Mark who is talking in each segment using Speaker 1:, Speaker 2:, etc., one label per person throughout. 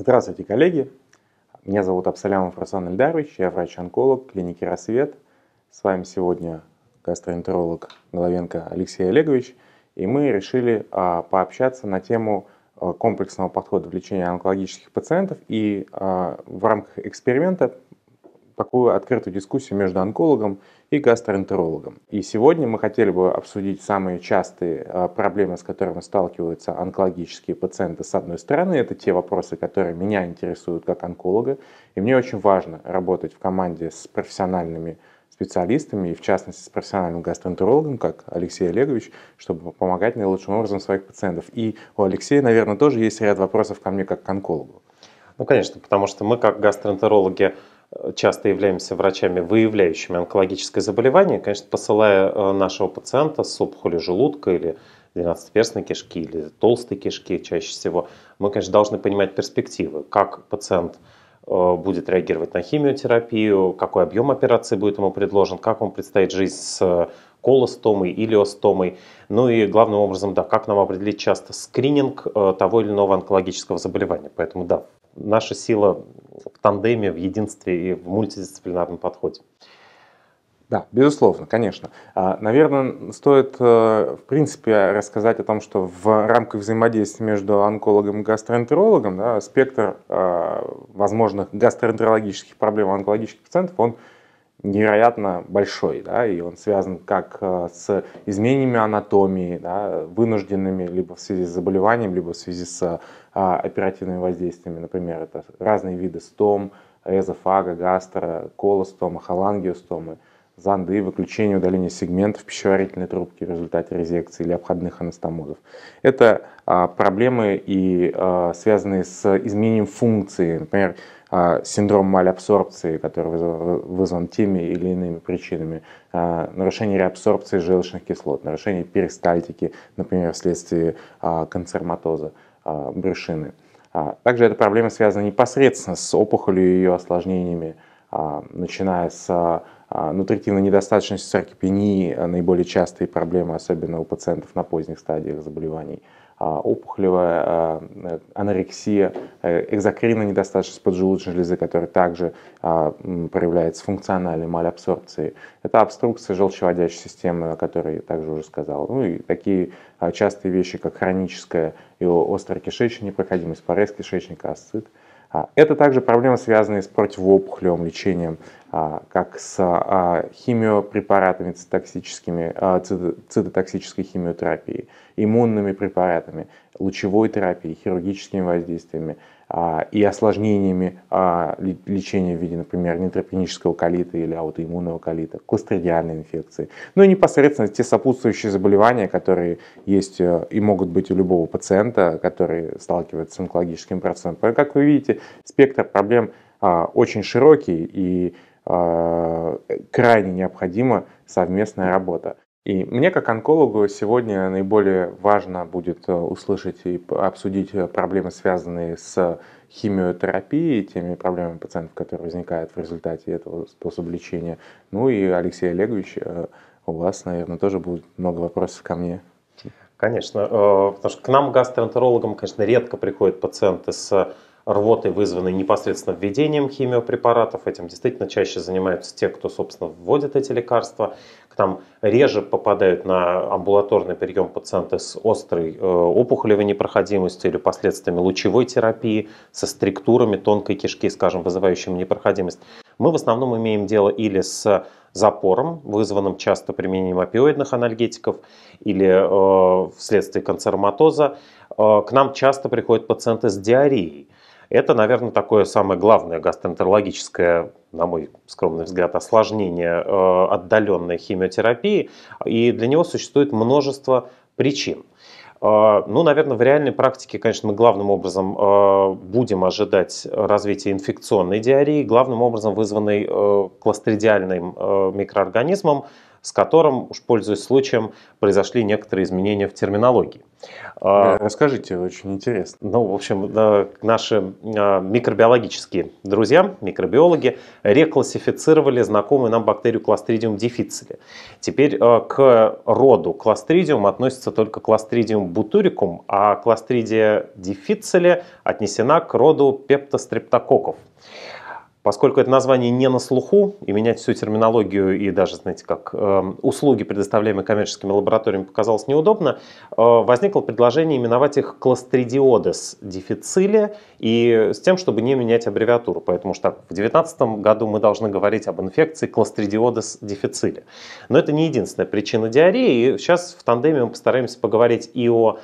Speaker 1: Здравствуйте, коллеги! Меня зовут Абсалямов Руслан Ильдарович, я врач-онколог клиники «Рассвет». С вами сегодня гастроэнтеролог Головенко Алексей Олегович, и мы решили а, пообщаться на тему а, комплексного подхода в лечении онкологических пациентов и а, в рамках эксперимента такую открытую дискуссию между онкологом и гастроэнтерологом. И сегодня мы хотели бы обсудить самые частые а, проблемы, с которыми сталкиваются онкологические пациенты. С одной стороны, это те вопросы, которые меня интересуют как онколога, и мне очень важно работать в команде с профессиональными специалистами, и в частности с профессиональным гастроэнтерологом, как Алексей Олегович, чтобы помогать наилучшим образом своих пациентов. И у Алексея, наверное, тоже есть ряд вопросов ко мне как к онкологу.
Speaker 2: Ну, конечно, потому что мы как гастроэнтерологи часто являемся врачами, выявляющими онкологическое заболевание, конечно, посылая э, нашего пациента с опухолью желудка или двенадцатиперстной кишки или толстой кишки чаще всего, мы, конечно, должны понимать перспективы, как пациент э, будет реагировать на химиотерапию, какой объем операции будет ему предложен, как ему предстоит жизнь с э, колостомой, или илиостомой. Ну и главным образом, да, как нам определить часто скрининг того или иного онкологического заболевания. Поэтому да, наша сила в тандеме, в единстве и в мультидисциплинарном подходе. Да, безусловно, конечно. А, Наверное, стоит, э, в
Speaker 1: принципе, рассказать о том, что в рамках взаимодействия между онкологом и гастроэнтерологом да, спектр э, возможных гастроэнтерологических проблем онкологических пациентов, он невероятно большой, да, и он связан как э, с изменениями анатомии, да, вынужденными либо в связи с заболеванием, либо в связи с а, оперативными воздействиями, например, это разные виды стом, эзофага, гастро, колостома, холангиостомы, занды, выключение удаление сегментов пищеварительной трубки в результате резекции или обходных анастомозов. Это а, проблемы, и э, связанные с изменением функции, например, а, синдром малябсорбции, который вызван теми или иными причинами, а, нарушение реабсорбции желчных кислот, нарушение перистальтики, например, вследствие а, канцерматоза брюшины. Также эта проблема связана непосредственно с опухолью и ее осложнениями, начиная с нутритивной недостаточности, саркопении, наиболее частые проблемы, особенно у пациентов на поздних стадиях заболеваний – а, опухолевая а, э, анорексия, экзокринная недостаточность поджелудочной железы, которая также а, проявляется функциональной малябсорбцией. Это обструкция желчеводящей системы, о которой я также уже сказал. Ну и такие частые вещи, как хроническая и острая кишечная непроходимость, порез кишечника, асцит. Это также проблемы, связанные с противоопухолевым лечением, как с химиопрепаратами цитотоксическими, цитотоксической химиотерапией иммунными препаратами, лучевой терапией, хирургическими воздействиями а, и осложнениями а, лечения в виде, например, нейтропенического колита или аутоиммунного колита, кластридиальной инфекции. Ну и непосредственно те сопутствующие заболевания, которые есть э, и могут быть у любого пациента, который сталкивается с онкологическим процессом. Как вы видите, спектр проблем а, очень широкий и крайне необходима совместная работа. И мне как онкологу сегодня наиболее важно будет э, услышать и обсудить э, проблемы, связанные с химиотерапией, теми проблемами пациентов, которые возникают в результате этого способа лечения. Ну и Алексей Олегович, э, у вас, наверное, тоже будет много вопросов ко мне.
Speaker 2: Конечно, потому что к нам, гастроэнтерологам, конечно, редко приходят пациенты с рвоты вызванные непосредственно введением химиопрепаратов. Этим действительно чаще занимаются те, кто, собственно, вводит эти лекарства. К нам реже попадают на амбулаторный прием пациенты с острой э, опухолевой непроходимостью или последствиями лучевой терапии, со структурами тонкой кишки, скажем, вызывающими непроходимость. Мы в основном имеем дело или с запором, вызванным часто применением опиоидных анальгетиков или э, вследствие канцероматоза. Э, к нам часто приходят пациенты с диареей. Это, наверное, такое самое главное гастроэнтерологическое, на мой скромный взгляд, осложнение э, отдаленной химиотерапии. И для него существует множество причин. Э, ну, наверное, в реальной практике, конечно, мы главным образом э, будем ожидать развития инфекционной диареи, главным образом вызванной кластридиальным микроорганизмом, с которым, уж пользуясь случаем, произошли некоторые изменения в терминологии. А, расскажите, очень интересно. Ну, в общем, наши а, микробиологические друзья, микробиологи, реклассифицировали знакомую нам бактерию Clostridium difficile. Теперь а, к роду Clostridium относится только Clostridium butyricum, а Clostridia difficile отнесена к роду пептострептококков. Поскольку это название не на слуху, и менять всю терминологию и даже, знаете, как э, услуги, предоставляемые коммерческими лабораториями, показалось неудобно, э, возникло предложение именовать их кластридиодес дефициле и с тем, чтобы не менять аббревиатуру. Поэтому что в 2019 году мы должны говорить об инфекции кластридиодес дефициле. Но это не единственная причина диареи. И сейчас в тандеме мы постараемся поговорить и о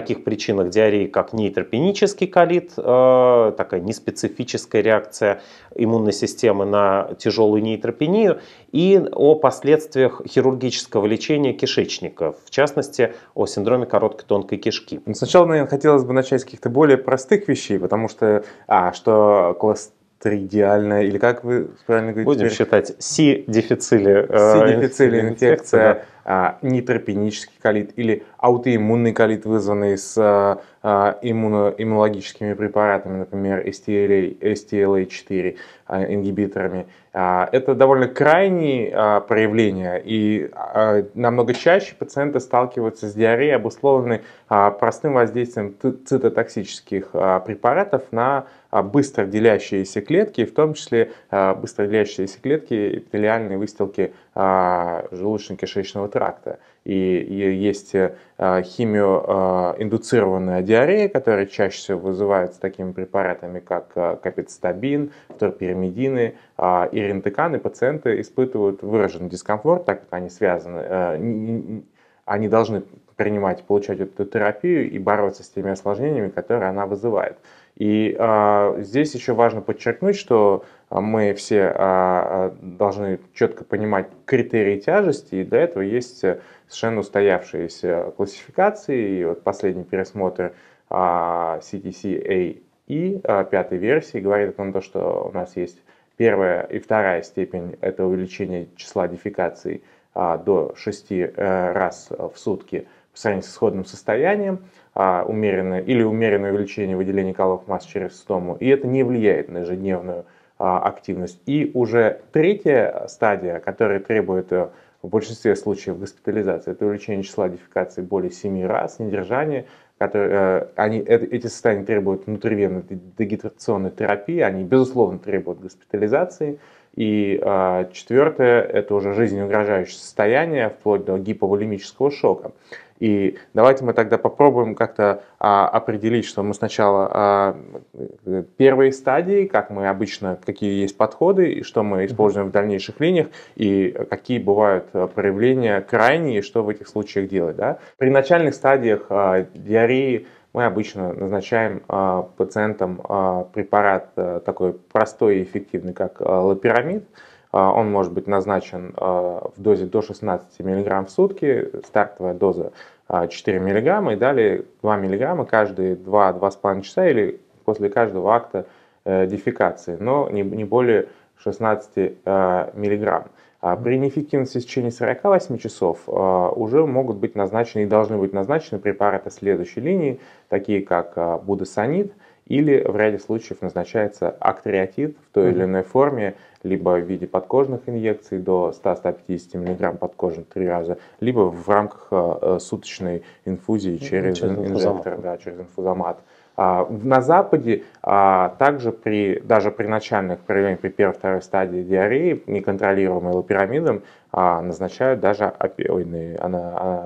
Speaker 2: таких причинах диареи, как нейтропенический колит, э, такая неспецифическая реакция иммунной системы на тяжелую нейтропению, и о последствиях хирургического лечения кишечника, в частности, о синдроме короткой тонкой кишки. Ну, сначала, наверное, хотелось бы начать с каких-то более простых вещей, потому что,
Speaker 1: а, что класс Тридиальная, или как вы правильно говорите? Будем теперь? считать,
Speaker 2: си-дефицили.
Speaker 1: Э, си-дефицили инфекция. инфекция а, нейтропенический колит или аутоиммунный колит, вызванный с а, а, иммуно иммунологическими препаратами, например, STLA, STLA4 ингибиторами. Это довольно крайние проявления, и намного чаще пациенты сталкиваются с диареей, обусловленной простым воздействием цитотоксических препаратов на а быстро делящиеся клетки, в том числе а, быстро делящиеся клетки эпителиальной выстилки а, желудочно-кишечного тракта. И есть э, химиоиндуцированная диарея, которая чаще всего вызывается такими препаратами, как э, капицитабин, торпирамидины и рентеканы. пациенты испытывают выраженный дискомфорт, так как они связаны, э, они должны принимать, получать эту терапию и бороться с теми осложнениями, которые она вызывает. И а, здесь еще важно подчеркнуть, что а, мы все а, а должны четко понимать критерии тяжести, и для этого есть совершенно устоявшиеся классификации. И вот последний пересмотр а, CTC AE а, пятой версии говорит о том, что у нас есть первая и вторая степень – это увеличение числа дефекаций а, до 6 э, раз в сутки по сравнению с исходным состоянием – а, умеренное или умеренное увеличение выделения каловых масс через стому, и это не влияет на ежедневную а, активность. И уже третья стадия, которая требует э, в большинстве случаев госпитализации, это увеличение числа дефекаций более 7 раз, недержание, которые, э, они, э, эти состояния требуют внутривенной дегидрационной терапии, они, безусловно, требуют госпитализации. И э, а, четвертое – это уже жизнеугрожающее состояние, вплоть до гиповолемического шока. И давайте мы тогда попробуем как-то а, определить, что мы сначала а, первые стадии, как мы обычно, какие есть подходы, и что мы используем в дальнейших линиях, и какие бывают а, проявления крайние, и что в этих случаях делать. Да? При начальных стадиях а, диареи мы обычно назначаем а, пациентам а, препарат а, такой простой и эффективный, как а, лапирамид. А, он может быть назначен а, в дозе до 16 мг в сутки, стартовая доза 4 а, мг и далее 2 мг каждые 2-2,5 часа или после каждого акта э, дефекации, но не, не более 16 мг. При неэффективности в течение 48 часов уже могут быть назначены и должны быть назначены препараты следующей линии, такие как будосонид – или в ряде случаев назначается актериотид в той или иной форме, либо в виде подкожных инъекций до 100-150 мг подкожно три раза, либо в рамках э, э, суточной инфузии ну, через, через инжектор, да, через инфузомат. А, на Западе а, также при, даже при начальных проявлениях, при первой-второй стадии диареи, неконтролируемой лапирамидом, а, назначают даже опиоидные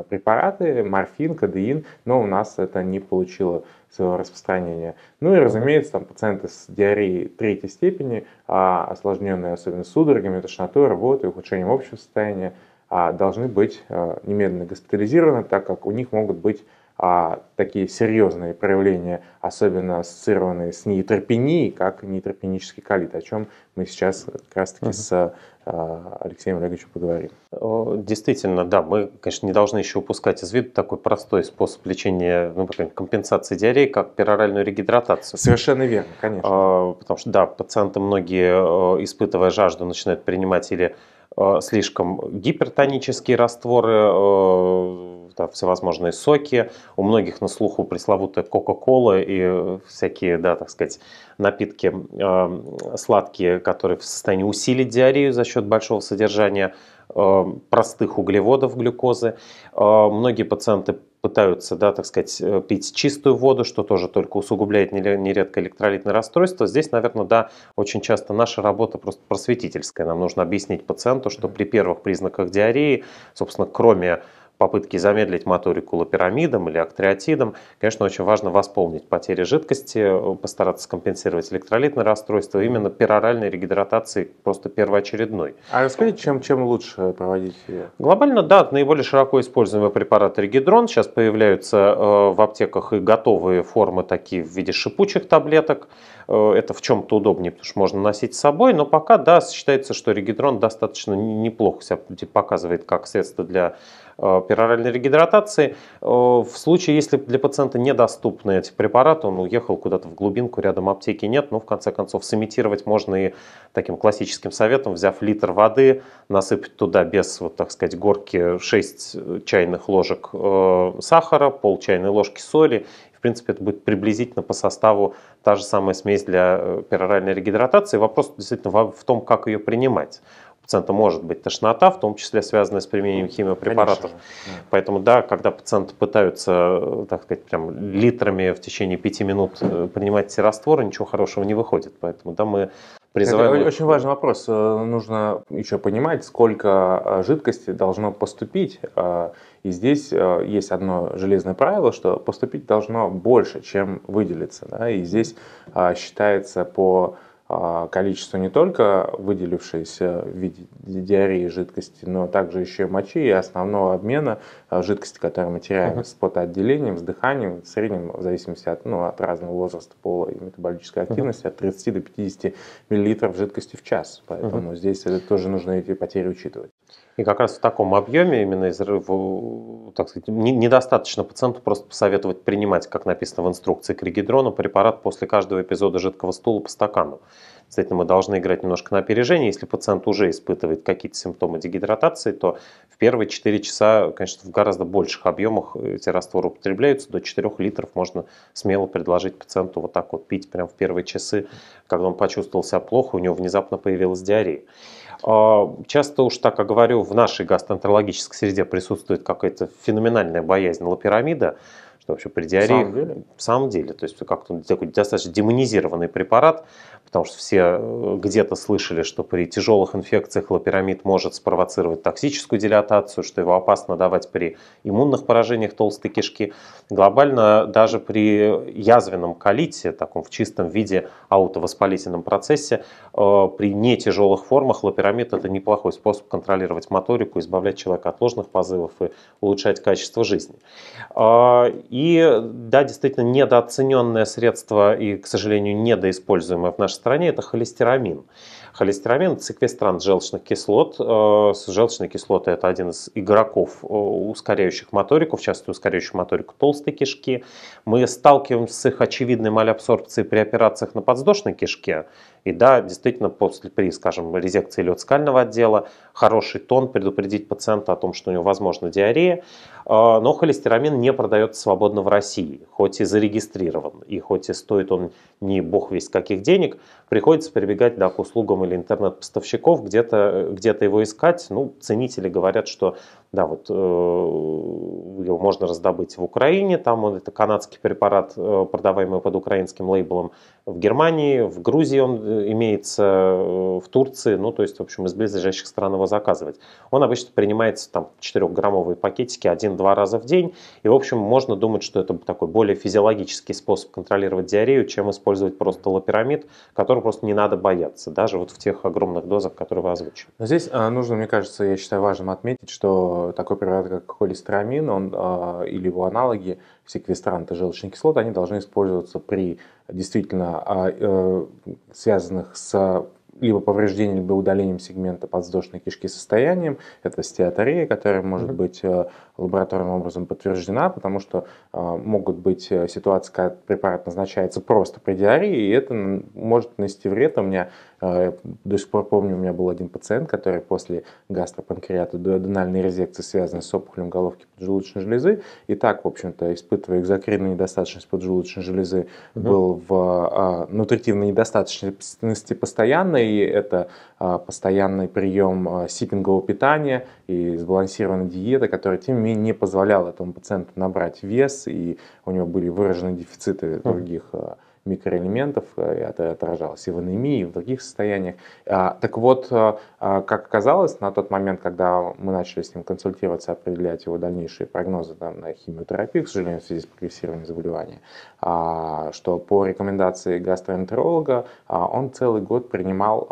Speaker 1: препараты, морфин, кадеин, но у нас это не получило своего распространения. Ну и, разумеется, там пациенты с диареей третьей степени, а, осложненные особенно судорогами, тошнотой, работой, ухудшением общего состояния, а, должны быть а, немедленно госпитализированы, так как у них могут быть а такие серьезные проявления, особенно ассоциированные с нейтропенией,
Speaker 2: как нейтропенический калит, о чем мы сейчас как раз-таки угу. с а, Алексеем Олеговичем поговорим. Действительно, да, мы, конечно, не должны еще упускать из виду такой простой способ лечения, ну, например, компенсации диареи, как пероральную регидратацию. Совершенно верно, конечно. А, потому что, да, пациенты многие, э, испытывая жажду, начинают принимать или э, слишком гипертонические растворы, э, это всевозможные соки, у многих на слуху пресловутая Кока-Кола и э, всякие, да, так сказать, напитки э, сладкие, которые в состоянии усилить диарею за счет большого содержания э, простых углеводов, глюкозы. Э, многие пациенты пытаются, да, так сказать, э, пить чистую воду, что тоже только усугубляет нередко электролитное расстройство. Здесь, наверное, да, очень часто наша работа просто просветительская. Нам нужно объяснить пациенту, что при первых признаках диареи, собственно, кроме попытки замедлить моторику лапирамидом или актриотидом, конечно, очень важно восполнить потери жидкости, э, постараться компенсировать электролитное расстройство именно пероральной регидратации просто первоочередной. А расскажите, чем, чем лучше проводить ее? Глобально, да, наиболее широко используемый препарат регидрон. Сейчас появляются э, в аптеках и готовые формы такие в виде шипучих таблеток. Э, это в чем-то удобнее, потому что можно носить с собой, но пока, да, считается, что регидрон достаточно неплохо себя показывает как средство для э, пероральной регидратации. Э, в случае, если для пациента недоступны эти препараты, он уехал куда-то в глубинку, рядом аптеки нет, но ну, в конце концов сымитировать можно и таким классическим советом, взяв литр воды, насыпать туда без, вот так сказать, горки 6 чайных ложек сахара, пол чайной ложки соли в принципе, это будет приблизительно по составу та же самая смесь для э, пероральной регидратации. Вопрос действительно в том, как ее принимать пациента может быть тошнота, в том числе связанная с применением ну, химиопрепаратов. Конечно. Поэтому да, когда пациенты пытаются, э, так сказать, прям литрами в течение пяти минут э, принимать все растворы, ничего хорошего не выходит. Поэтому да, мы призываем... Это
Speaker 1: очень важный вопрос. Нужно еще понимать, сколько жидкости должно поступить и здесь э, есть одно железное правило, что поступить должно больше, чем выделиться. Да? И здесь а, считается по а, количество не только выделившейся в виде диареи жидкости, но также еще и мочи и основного обмена а, жидкости, которую мы теряем uh-huh. с потоотделением, с дыханием, в среднем, в зависимости от, ну, от разного возраста, пола и метаболической активности,
Speaker 2: uh-huh. от 30 до 50 миллилитров жидкости в час. Поэтому uh-huh. здесь это тоже нужно эти потери учитывать. И как раз в таком объеме именно из, э, так сказать, недостаточно пациенту просто посоветовать принимать, как написано в инструкции к регидрону, препарат после каждого эпизода жидкого стула по стакану. Действительно, мы должны играть немножко на опережение. Если пациент уже испытывает какие-то симптомы дегидратации, то в первые 4 часа, конечно, в гораздо больших объемах эти растворы употребляются. До 4 литров можно смело предложить пациенту вот так вот пить прямо в первые часы, когда он почувствовал себя плохо, у него внезапно появилась диарея. А, часто уж так, и говорю, в нашей гастроэнтерологической среде присутствует какая-то феноменальная боязнь лапирамида, что вообще при диарее... В самом деле? В самом деле, то есть как-то такой достаточно демонизированный препарат, потому что все э, где-то слышали, что при тяжелых инфекциях лапирамид может спровоцировать токсическую дилатацию, что его опасно давать при иммунных поражениях толстой кишки. Глобально даже при язвенном колите, таком в чистом виде аутовоспалительном процессе, э, при нетяжелых формах лапирамид – это неплохой способ контролировать моторику, избавлять человека от ложных позывов и улучшать качество жизни. А, и да, действительно, недооцененное средство и, к сожалению, недоиспользуемое в нашей стране, это холестерамин холестерамин – это секвестрант желчных кислот. Э, желчные кислоты – это один из игроков, э, ускоряющих моторику, в частности, ускоряющих моторику толстой кишки. Мы сталкиваемся с их очевидной малябсорбцией при операциях на подвздошной кишке. И да, действительно, после, при, скажем, резекции лёдскального отдела, хороший тон предупредить пациента о том, что у него возможна диарея. Э, но холестерамин не продается свободно в России, хоть и зарегистрирован, и хоть и стоит он не бог весть каких денег, приходится прибегать да, к услугам форум или интернет-поставщиков, где-то э, где его искать. Ну, ценители говорят, что да, вот э, его можно раздобыть в Украине, там он это канадский препарат, э, продаваемый под украинским лейблом, в Германии, в Грузии он э, имеется, э, в Турции, ну, то есть, в общем, из близлежащих стран его заказывать. Он обычно принимается там 4-граммовые пакетики один-два раза в день, и, в общем, можно думать, что это такой более физиологический способ контролировать диарею, чем использовать просто лапирамид, который просто не надо бояться, даже вот в тех огромных дозах, которые вы озвучили.
Speaker 1: Но здесь а, нужно, мне кажется, я считаю важным отметить, что такой препарат, как холестерамин, он а, или его аналоги, секвестранты желчных кислот, они должны использоваться при действительно а, э, связанных с либо повреждением, либо удалением сегмента подвздошной кишки состоянием. Это стеатория, которая может быть э, лабораторным образом подтверждена, потому что а, могут быть э, ситуации, когда препарат назначается просто при диарее, и это может нанести вред. У меня э, до сих пор помню, у меня был один пациент, который после гастропанкреата дуоденальной резекции, связанной с опухолем головки поджелудочной железы, и так, в общем-то, испытывая экзокринную недостаточность поджелудочной железы, угу. был в а, а, нутритивной недостаточности постоянной, и это а, постоянный прием а, ситингового питания и сбалансированная диета, которая, тем не менее, не позволяла этому пациенту набрать вес, и у него были выражены дефициты других mm -hmm микроэлементов, это отражалось и в анемии, и в других состояниях. А, так вот, э, а, как оказалось, на тот момент, когда мы начали с ним консультироваться, определять его дальнейшие прогнозы там, на химиотерапию, к сожалению, в связи с прогрессированием заболевания, а, что по рекомендации гастроэнтеролога он целый год принимал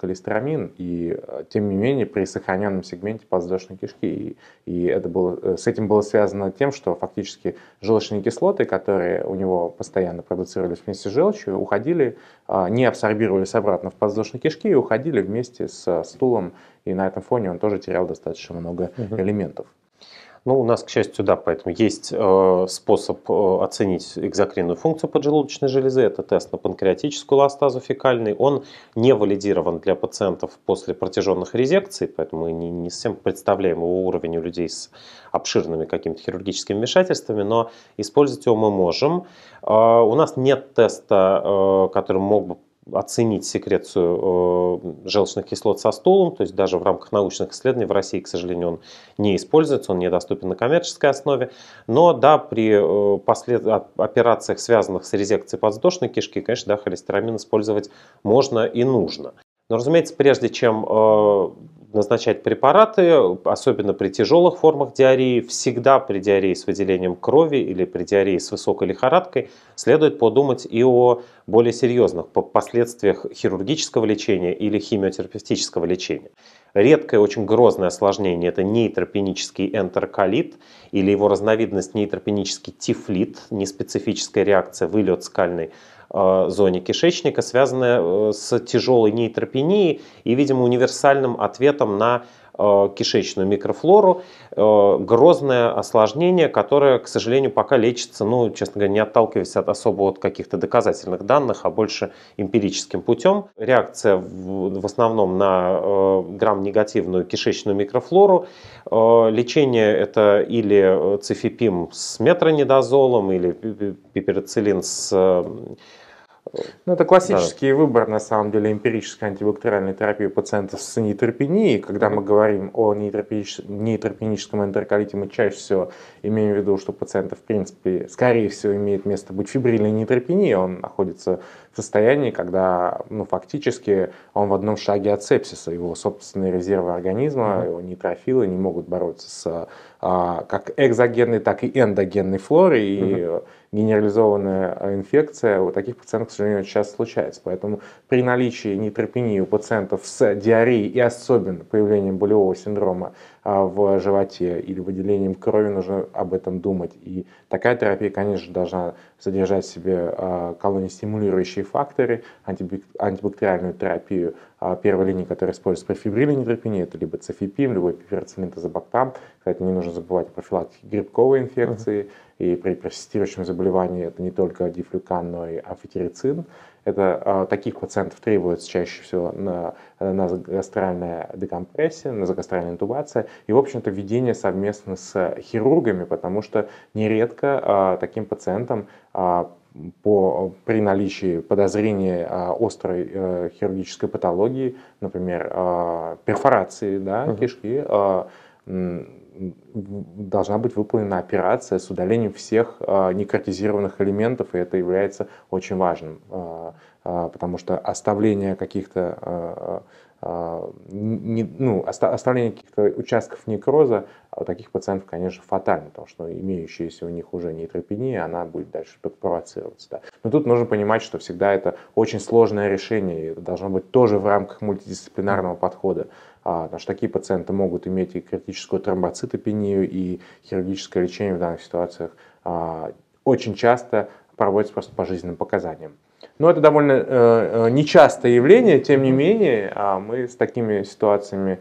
Speaker 1: холестерамин, и э, тем не менее при сохраненном сегменте подвздошной кишки. И, и это было, э, с этим было связано тем, что фактически желчные кислоты, которые у него постоянно продуцировались вместе с желчью уходили, а, не абсорбировались обратно в подвздошные кишки и уходили вместе с стулом. И на этом фоне он
Speaker 2: тоже терял достаточно много элементов. Ну, у нас, к счастью, да, поэтому есть э, способ э, оценить экзокринную функцию поджелудочной железы. Это тест на панкреатическую ластазу фекальный. Он не валидирован для пациентов после протяженных резекций, поэтому мы не, не совсем представляем его уровень у людей с обширными какими-то хирургическими вмешательствами, но использовать его мы можем. Э, у нас нет теста, э, который мог бы оценить секрецию э, желчных кислот со стулом, то есть даже в рамках научных исследований в России, к сожалению, он не используется, он недоступен на коммерческой основе. Но да, при э, послед... операциях, связанных с резекцией подвздошной кишки, конечно, да, холестерамин использовать можно и нужно. Но, разумеется, прежде чем э, назначать препараты, особенно при тяжелых формах диареи. Всегда при диарее с выделением крови или при диарее с высокой лихорадкой следует подумать и о более серьезных последствиях хирургического лечения или химиотерапевтического лечения. Редкое, очень грозное осложнение – это нейтропенический энтероколит или его разновидность нейтропенический тифлит, неспецифическая реакция, вылет скальный Э, зоне кишечника, связанная э, с тяжелой нейтропенией и, видимо, универсальным ответом на кишечную микрофлору. Грозное осложнение, которое, к сожалению, пока лечится, ну, честно говоря, не отталкиваясь от особо от каких-то доказательных данных, а больше эмпирическим путем. Реакция в основном на грамм-негативную кишечную микрофлору. Лечение это или цифепим с метронидозолом, или пипероцилин с
Speaker 1: ну, это классический да. выбор, на самом деле, эмпирической антибактериальной терапии пациентов с нейтропенией. Когда мы говорим о нейтропенич... нейтропеническом энтероколите, мы чаще всего имеем в виду, что пациент, в принципе, скорее всего, имеет место быть фибрильной нейтропенией. Он находится в состоянии, когда, ну, фактически, он в одном шаге от сепсиса. Его собственные резервы организма, mm-hmm. его нейтрофилы не могут бороться с а, как экзогенной, так и эндогенной флорой. Mm-hmm. И генерализованная инфекция у таких пациентов, к сожалению, очень часто случается. Поэтому при наличии нейтропении у пациентов с диареей и особенно появлением болевого синдрома а, в животе или выделением крови, нужно об этом думать. И такая терапия, конечно, должна содержать в себе а, колонистимулирующие факторы, антибактериальную терапию, а, первой линии, которая используется при фибрилле нейтропении, это либо цефипим, либо пипероцилин, тазобактам. Кстати, не нужно забывать о профилактике грибковой инфекции. Uh-huh и при персистирующем заболевании это не только дифлюкан, но и амфитерицин. Это, а, таких пациентов требуется чаще всего на, назогастральная декомпрессия, назогастральная интубация и, в общем-то, введение совместно с хирургами, потому что нередко а, таким пациентам а, по, при наличии подозрения а, острой а, хирургической патологии, например, а, перфорации да, угу. кишки, а, должна быть выполнена операция с удалением всех а, некортизированных элементов, и это является очень важным, а, а, потому что оставление каких-то ну, оставление каких-то участков некроза а таких пациентов, конечно, фатально, потому что ну, имеющаяся у них уже нейтропения, она будет дальше провоцироваться. Да. Но тут нужно понимать, что всегда это очень сложное решение, и это должно быть тоже в рамках мультидисциплинарного подхода. А, потому что такие пациенты могут иметь и критическую тромбоцитопению, и хирургическое лечение в данных ситуациях а, очень часто проводится просто по жизненным показаниям. Но это довольно э, э нечастое явление, тем не менее, а мы с такими ситуациями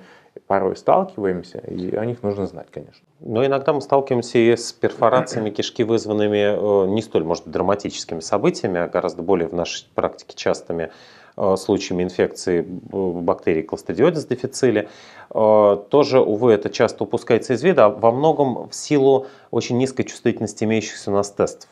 Speaker 1: порой сталкиваемся, и о них нужно знать, конечно.
Speaker 2: Но иногда мы сталкиваемся и с перфорациями кишки, вызванными э, не столь, может, драматическими событиями, а гораздо более в нашей практике частыми э, случаями инфекции э, бактерий Clostridiodis difficile. Тоже, увы, это часто упускается из вида, а во многом в силу очень низкой чувствительности имеющихся у нас тестов.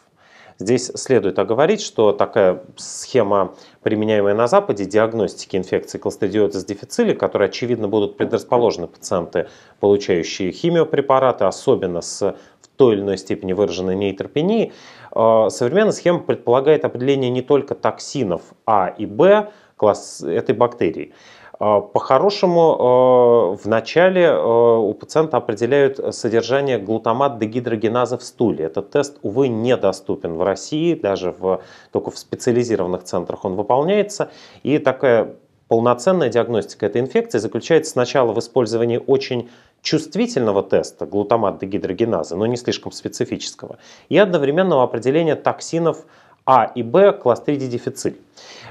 Speaker 2: Здесь следует оговорить, что такая схема, применяемая на Западе, диагностики инфекции с дефицили, которые, очевидно, будут предрасположены пациенты, получающие химиопрепараты, особенно с в той или иной степени выраженной нейтропении, э, современная схема предполагает определение не только токсинов А и Б класс этой бактерии, а, по-хорошему, а, в начале а, у пациента определяют содержание глутамат дегидрогеназа в стуле. Этот тест, увы, недоступен в России, даже в, только в специализированных центрах он выполняется. И такая полноценная диагностика этой инфекции заключается сначала в использовании очень чувствительного теста глутамат дегидрогеназа, но не слишком специфического, и одновременного определения токсинов – а и Б кластридий дефицит.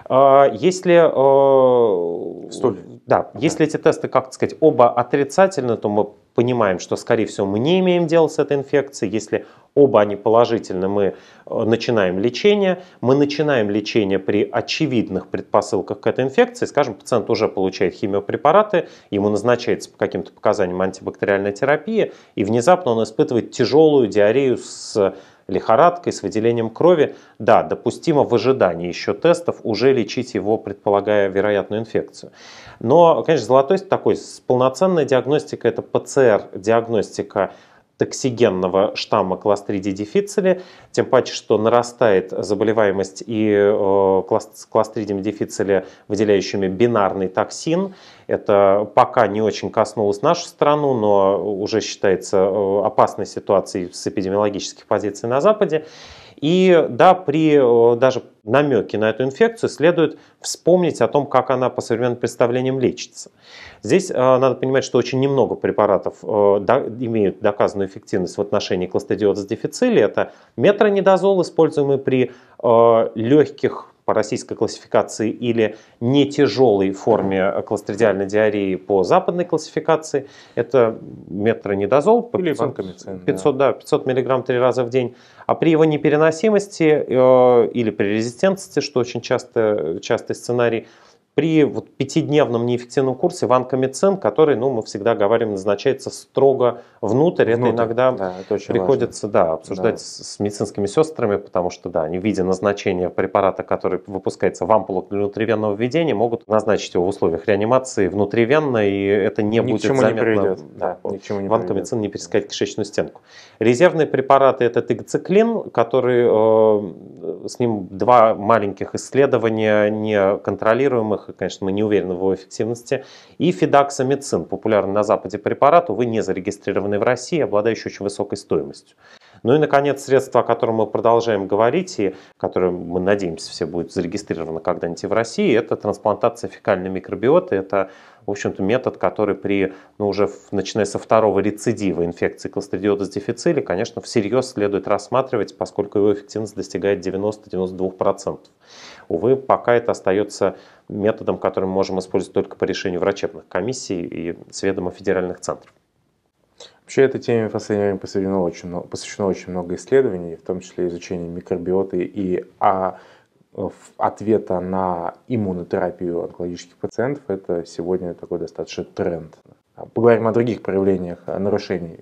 Speaker 2: А, если, э, Столь. да, okay. если эти тесты, как сказать, оба отрицательны, то мы понимаем, что, скорее всего, мы не имеем дела с этой инфекцией. Если оба они положительны, мы э, начинаем лечение. Мы начинаем лечение при очевидных предпосылках к этой инфекции. Скажем, пациент уже получает химиопрепараты, ему назначается по каким-то показаниям антибактериальная терапия, и внезапно он испытывает тяжелую диарею с лихорадкой, с выделением крови, да, допустимо в ожидании еще тестов уже лечить его, предполагая вероятную инфекцию. Но, конечно, золотой такой, полноценная диагностика – это ПЦР-диагностика токсигенного штамма класс-3 дефицили, тем паче, что нарастает заболеваемость и э, класс, класс-3 дефицили, выделяющими бинарный токсин. Это пока не очень коснулось нашу страну, но уже считается э, опасной ситуацией с эпидемиологических позиций на Западе. И да, при э, даже намеке на эту инфекцию следует вспомнить о том, как она по современным представлениям лечится. Здесь э, надо понимать, что очень немного препаратов э, имеют доказанную эффективность в отношении кластедиоза дефицили. Это метронидозол, используемый при легких по российской классификации или не тяжелой форме кластридиальной диареи по западной классификации. Это метронидозол или 500, 500, да. Да, 500 мг три раза в день. А при его непереносимости э, или при резистентности, что очень часто, частый сценарий, при вот пятидневном неэффективном курсе ванкомицин, который, ну, мы всегда говорим, назначается строго внутрь. внутрь. Это иногда да, это приходится да, обсуждать да. с медицинскими сестрами, потому что, да, они, видя назначение препарата, который выпускается в ампулу для внутривенного введения, могут назначить его в условиях реанимации внутривенно, и это не Ни будет заметно. Не приведет. Да, ванкомицин не пересекает кишечную стенку. Резервные препараты – это тигциклин, который, э, с ним два маленьких исследования, не неконтролируемых, данных, и, конечно, мы не уверены в его эффективности. И фидаксамицин, популярный на Западе препарат, увы, не зарегистрированный в России, обладающий очень высокой стоимостью. Ну и, наконец, средства, о котором мы продолжаем говорить, и которые, мы надеемся, все будет зарегистрировано когда-нибудь в России, это трансплантация фекальной микробиоты. Это, в общем-то, метод, который при, ну, уже начиная со второго рецидива инфекции кластридиота с дефицили, конечно, всерьез следует рассматривать, поскольку его эффективность достигает 90-92%. Увы, пока это остается методом, который мы можем использовать только по решению врачебных комиссий и сведомо федеральных центров.
Speaker 1: Вообще этой теме в последнее время посвящено очень, посвящено очень много исследований, в том числе изучение микробиоты и а, ответа на иммунотерапию онкологических пациентов. Это сегодня такой достаточно тренд. Поговорим о других проявлениях нарушений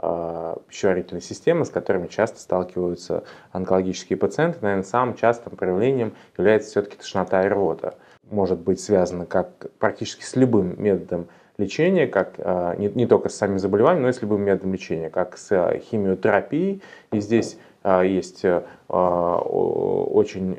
Speaker 1: пищеварительной а, системы, с которыми часто сталкиваются онкологические пациенты. Наверное, самым частым проявлением является все-таки тошнота и рвота. Может быть связано как практически с любым методом лечения, как а, не, не только с самим заболеванием, но и с любым методом лечения, как с а, химиотерапией. И здесь есть очень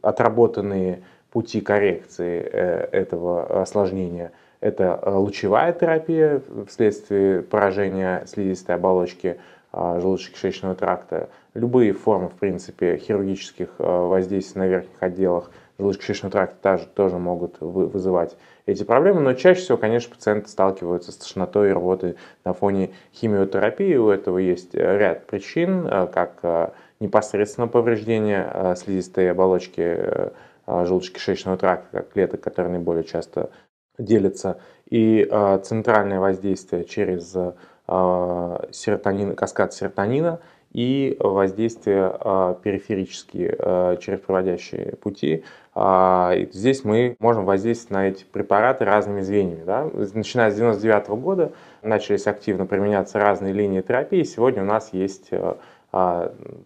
Speaker 1: отработанные пути коррекции э, этого осложнения – это э, лучевая терапия вследствие поражения слизистой оболочки а, желудочно-кишечного тракта. Любые формы, в принципе, хирургических э, воздействий на верхних отделах желудочно-кишечного тракта тоже, могут вызывать эти проблемы, но чаще всего, конечно, пациенты сталкиваются с тошнотой и рвотой на фоне химиотерапии. У этого есть э, ряд причин, как непосредственно повреждение слизистой оболочки желудочно-кишечного тракта, как клеток, которые наиболее часто делится и а, центральное воздействие через а, серотонин, каскад серотонина и воздействие а, периферические через проводящие пути. И здесь мы можем воздействовать на эти препараты разными звеньями. Да? Начиная с 99 -го года начались активно применяться разные линии терапии. Сегодня у нас есть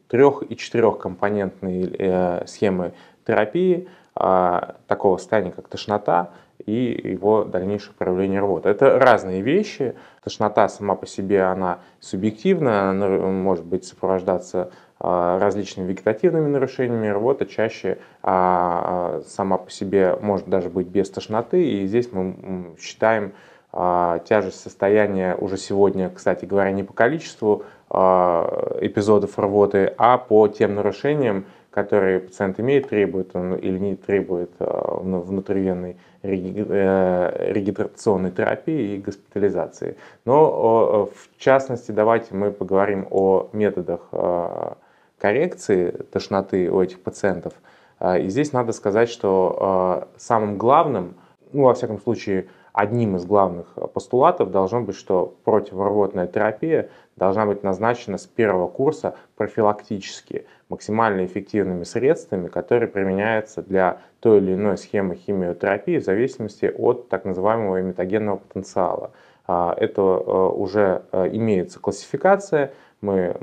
Speaker 1: трех- и четырехкомпонентные э, схемы терапии такого состояния, как тошнота, и его дальнейшее проявление рвоты. Это разные вещи. Тошнота сама по себе, она субъективная, она может быть сопровождаться а, различными вегетативными нарушениями, рвота чаще а, сама по себе может даже быть без тошноты, и здесь мы считаем а, тяжесть состояния уже сегодня, кстати говоря, не по количеству эпизодов рвоты, а по тем нарушениям, которые пациент имеет, требует он или не требует э, внутривенной регидрационной э, терапии и госпитализации. Но э, в частности давайте мы поговорим о методах коррекции тошноты у этих пациентов. И здесь надо сказать, что самым главным, ну во всяком случае, одним из главных постулатов должно быть, что противорвотная терапия должна быть назначена с первого курса профилактически, максимально эффективными средствами, которые применяются для той или иной схемы химиотерапии в зависимости от так называемого метагенного потенциала. А, это э, уже э, имеется классификация, мы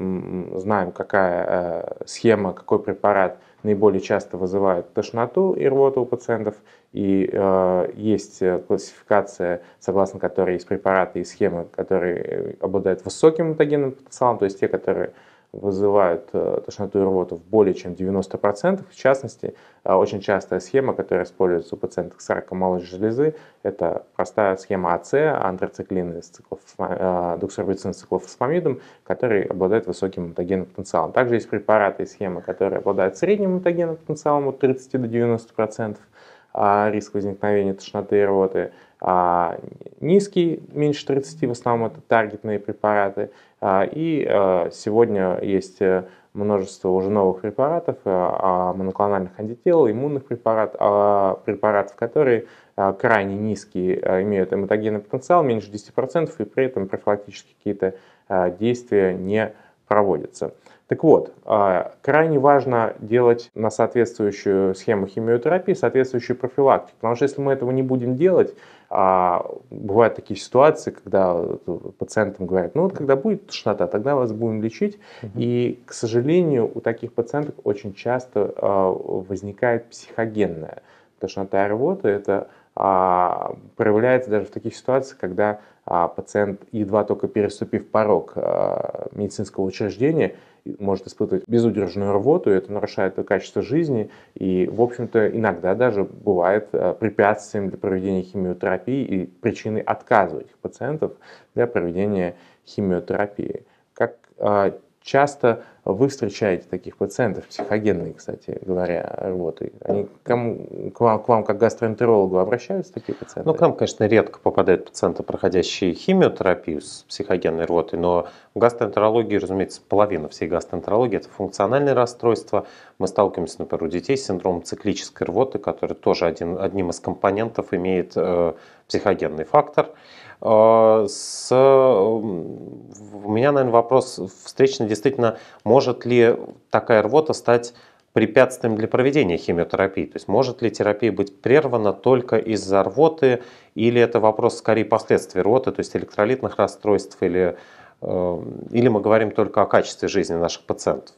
Speaker 1: знаем, какая э, схема, какой препарат наиболее часто вызывает тошноту и рвоту у пациентов, и э, есть классификация, согласно которой есть препараты и схемы, которые обладают высоким мутагенным потенциалом, то есть те, которые вызывают э, тошноту и рвоту в более чем 90%. В частности, э, очень частая схема, которая используется у пациентов с раком молочной железы, это простая схема АЦ, антрациклины с э, доксорбицин с циклофосфамидом, который обладает высоким мутагенным потенциалом. Также есть препараты и схемы, которые обладают средним мутагенным потенциалом от 30 до 90% риска возникновения тошноты и рвоты – а, низкий, меньше 30, в основном это таргетные препараты. А, и э, сегодня есть э, множество уже новых препаратов, э, моноклональных антител, иммунных препаратов, препаратов, которые крайне низкие, имеют эмотогенный потенциал, меньше 10%, и при этом профилактические какие-то действия не проводятся. Так вот, крайне важно делать на соответствующую схему химиотерапии соответствующую профилактику, потому что если мы этого не будем делать, а бывают такие ситуации, когда пациентам говорят, ну вот когда будет тошнота, тогда вас будем лечить. Угу. И, к сожалению, у таких пациентов очень часто а, возникает психогенная тошнота и рвота. Это а, проявляется даже в таких ситуациях, когда а пациент, едва только переступив порог э, медицинского учреждения, может испытывать безудержную рвоту, и это нарушает качество жизни, и, в общем-то, иногда даже бывает э, препятствием для проведения химиотерапии и причиной отказа этих пациентов для проведения химиотерапии. Как э, часто вы встречаете таких пациентов, психогенные, кстати говоря, рвоты? Они к, вам, к вам как гастроэнтерологу обращаются
Speaker 2: такие пациенты? Ну, к нам, конечно, редко попадают пациенты, проходящие химиотерапию с психогенной рвотой, но в гастроэнтерологии, разумеется, половина всей гастроэнтерологии – это функциональные расстройства. Мы сталкиваемся, например, у детей с синдромом циклической рвоты, который тоже один, одним из компонентов имеет э, психогенный фактор – а, с... Эм, у меня, наверное, вопрос встречный действительно, может ли такая рвота стать препятствием для проведения химиотерапии? То есть может ли терапия быть прервана только из-за рвоты или это вопрос скорее последствий рвоты, то есть электролитных расстройств или, эм, или мы говорим только о качестве жизни наших пациентов?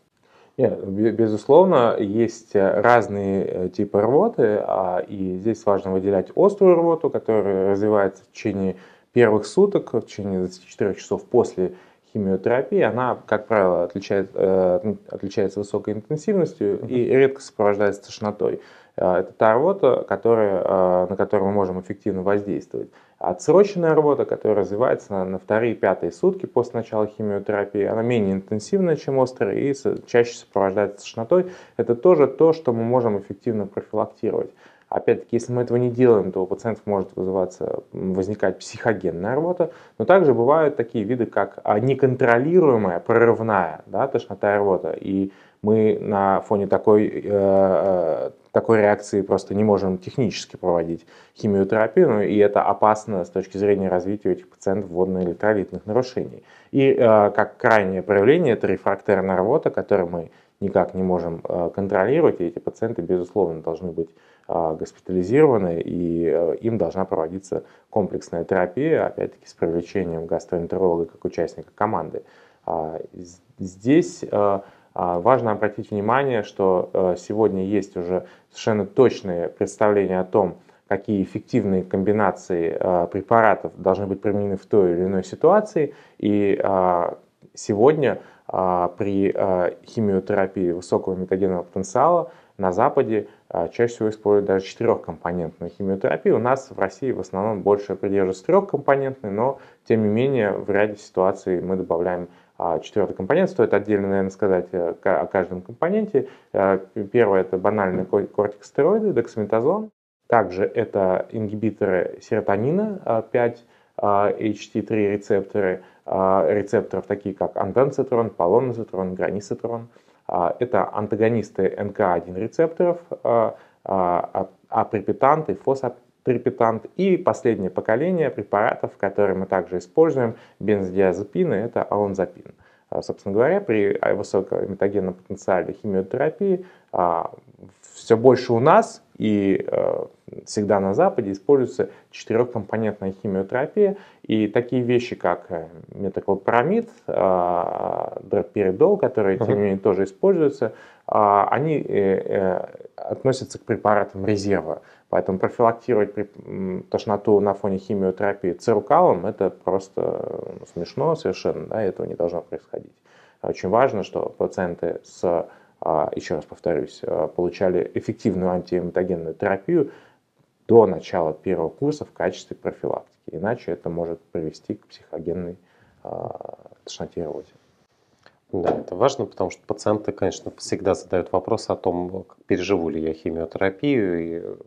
Speaker 2: Нет, безусловно, есть э, разные э, типы рвоты, а, и
Speaker 1: здесь важно выделять острую рвоту, которая развивается в течение первых суток, в течение 24 часов после химиотерапии, она, как правило, отличает, э, отличается высокой интенсивностью mm-hmm. и редко сопровождается тошнотой. Э, это та рвота, которая, э, на которую мы можем эффективно воздействовать. Отсроченная рвота, которая развивается на, на вторые-пятые сутки после начала химиотерапии, она менее интенсивная, чем острая, и чаще сопровождается тошнотой. Это тоже то, что мы можем эффективно профилактировать. Опять-таки, если мы этого не делаем, то у пациентов может вызываться, возникать психогенная рвота. Но также бывают такие виды, как а, неконтролируемая прорывная да, тошнота и рвота. И мы на фоне такой, э, э, такой реакции просто не можем технически проводить химиотерапию, ну, и это опасно с точки зрения развития у этих пациентов водно-электролитных нарушений. И э, как крайнее проявление это рефрактерная рвота, которую мы никак не можем э, контролировать, и эти пациенты, безусловно, должны быть а, госпитализированы, и э, им должна проводиться комплексная терапия, опять-таки с привлечением гастроэнтеролога как участника команды. А, здесь э, а, важно обратить внимание, что э, сегодня есть уже совершенно точное представление о том, какие эффективные комбинации препаратов должны быть применены в той или иной ситуации. И сегодня при химиотерапии высокого метагенного потенциала на Западе а, чаще всего используют даже четырехкомпонентную химиотерапию. У нас в России в основном больше придерживаются трехкомпонентной, но тем не менее в ряде ситуаций мы добавляем а, четвертый компонент. Стоит отдельно, наверное, сказать э, о каждом компоненте. Э, первое – это банальные кортикостероиды, дексаметазон. Также это ингибиторы серотонина 5 а, HT3 рецепторы, рецепторов такие как анденцитрон, полонцитрон, гранисетрон. А, это антагонисты НК1 рецепторов, а, а, апрепетант и фосапрепетант. И последнее поколение препаратов, которые мы также используем, бензодиазепины, это алонзапин. Собственно говоря, при высоком метагенном потенциале химиотерапии все больше у нас и всегда на Западе используется четырехкомпонентная химиотерапия. И такие вещи, как э, метаклопромид, а, дропиридол, которые, тем не менее, тоже используются, а, они э, э, относятся к препаратам резерва. Поэтому профилактировать тошноту на фоне химиотерапии циркалом – это просто ну, смешно совершенно, да, этого не должно происходить. Очень важно, что пациенты с, а, еще раз повторюсь, получали эффективную антиэматогенную терапию – до начала первого курса в качестве профилактики. Иначе это может привести к психогенной
Speaker 2: э, тошноте Да, это важно, потому что пациенты, конечно, всегда задают вопросы о том, переживу ли я химиотерапию, и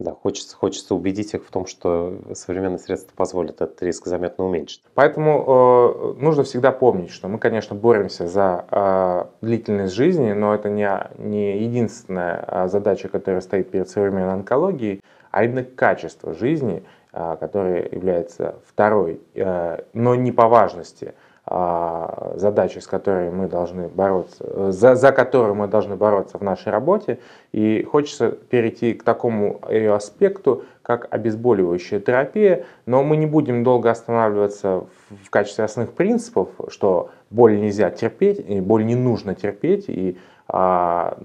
Speaker 2: да, хочется, хочется убедить их в том, что современные средства позволят этот риск заметно уменьшить.
Speaker 1: Поэтому э, нужно всегда помнить, что мы, конечно, боремся за э, длительность жизни, но это не, не единственная а, задача, которая стоит перед современной онкологией а именно качество жизни, а, которое является второй, э, но не по важности а, задачи, с которой мы должны бороться, э, за, за которую мы должны бороться в нашей работе. И хочется перейти к такому ее э, аспекту, как обезболивающая терапия, но мы не будем долго останавливаться в качестве основных принципов, что боль нельзя терпеть, и боль не нужно терпеть, и а,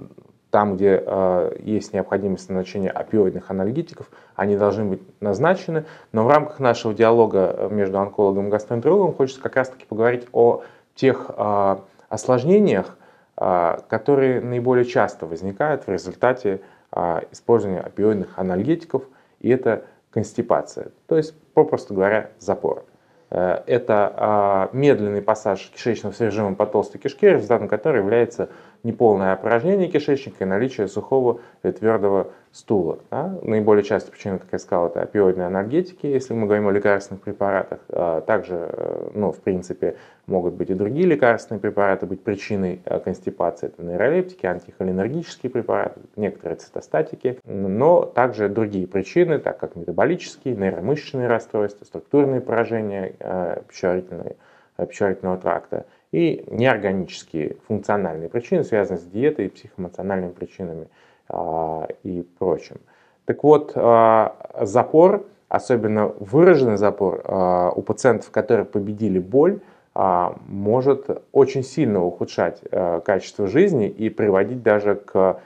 Speaker 1: там, где э, есть необходимость назначения опиоидных анальгетиков, они должны быть назначены. Но в рамках нашего диалога э, между онкологом и гастроэнтерологом хочется как раз-таки поговорить о тех э, осложнениях, э, которые наиболее часто возникают в результате э, использования опиоидных анальгетиков, и это констипация, то есть, попросту говоря, запоры. Э, это а, медленный пассаж кишечного с по толстой кишке, результатом которого является неполное опорожнение кишечника и наличие сухого или твердого стула. Да? Наиболее часто причина, как я сказал, это опиоидные анальгетики, если мы говорим о лекарственных препаратах. А, также, э, ну, в принципе, могут быть и другие лекарственные препараты, быть причиной э, констипации. Это нейролептики, антихолинергические препараты, некоторые цитостатики, но также другие причины, так как метаболические, нейромышечные расстройства, структурные поражения э, пищеварительные пищеварительного тракта и неорганические функциональные причины, связанные с диетой и психоэмоциональными причинами а, и прочим. Так вот, а, запор, особенно выраженный запор а, у пациентов, которые победили боль, может очень сильно ухудшать качество жизни и приводить даже к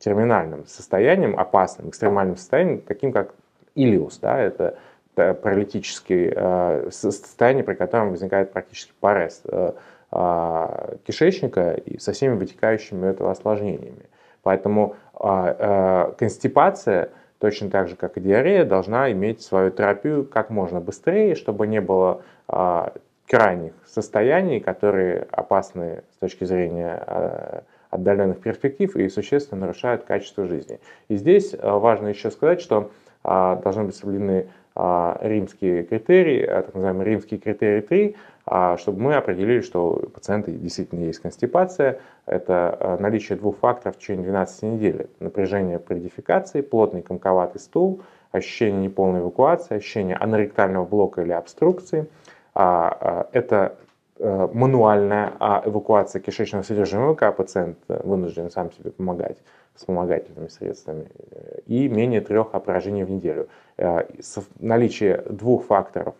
Speaker 1: терминальным состояниям, опасным, экстремальным состояниям, таким как илиус, да, это паралитическое состояние, при котором возникает практически парез кишечника и со всеми вытекающими этого осложнениями. Поэтому а, э, констипация точно так же, как и диарея, должна иметь свою терапию как можно быстрее, чтобы не было а, крайних состояний, которые опасны с точки зрения а, отдаленных перспектив и существенно нарушают качество жизни. И здесь важно еще сказать, что должны быть соблюдены римские критерии, так называемые римские критерии 3, а чтобы мы определили, что у пациента действительно есть констипация. Это э, наличие двух факторов в течение 12 недель. Напряжение при дефекации, плотный комковатый стул, ощущение неполной эвакуации, ощущение анаректального блока или обструкции. А, э, это э, мануальная а, эвакуация кишечного содержимого, пациент вынужден сам себе помогать вспомогательными средствами, и менее трех опорожений в неделю. Наличие двух факторов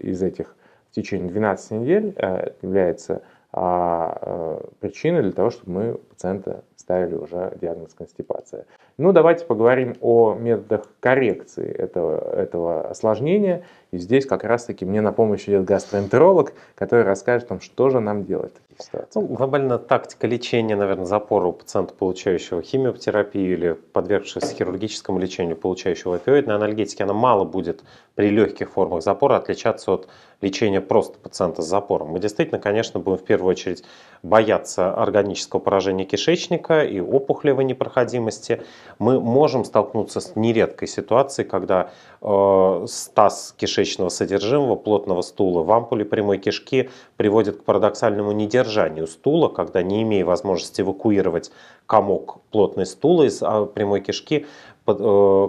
Speaker 1: из этих – в течение 12 недель э, является а, э, причиной для того, чтобы мы пациента ставили уже диагноз констипация. Ну, давайте поговорим о методах коррекции этого, этого осложнения и здесь как раз-таки мне на помощь идет гастроэнтеролог, который расскажет нам, что же нам делать в таких ситуациях.
Speaker 2: Ну, глобально тактика лечения, наверное, запора у пациента, получающего химиотерапию или подвергшегося хирургическому лечению, получающего опиоидные анальгетики, она мало будет при легких формах запора отличаться от лечения просто пациента с запором. Мы действительно, конечно, будем в первую очередь бояться органического поражения кишечника и опухолевой непроходимости. Мы можем столкнуться с нередкой ситуацией, когда э, стаз кишечника кишечного содержимого плотного стула в ампуле прямой кишки приводит к парадоксальному недержанию стула, когда не имея возможности эвакуировать комок плотной стула из а, прямой кишки, э,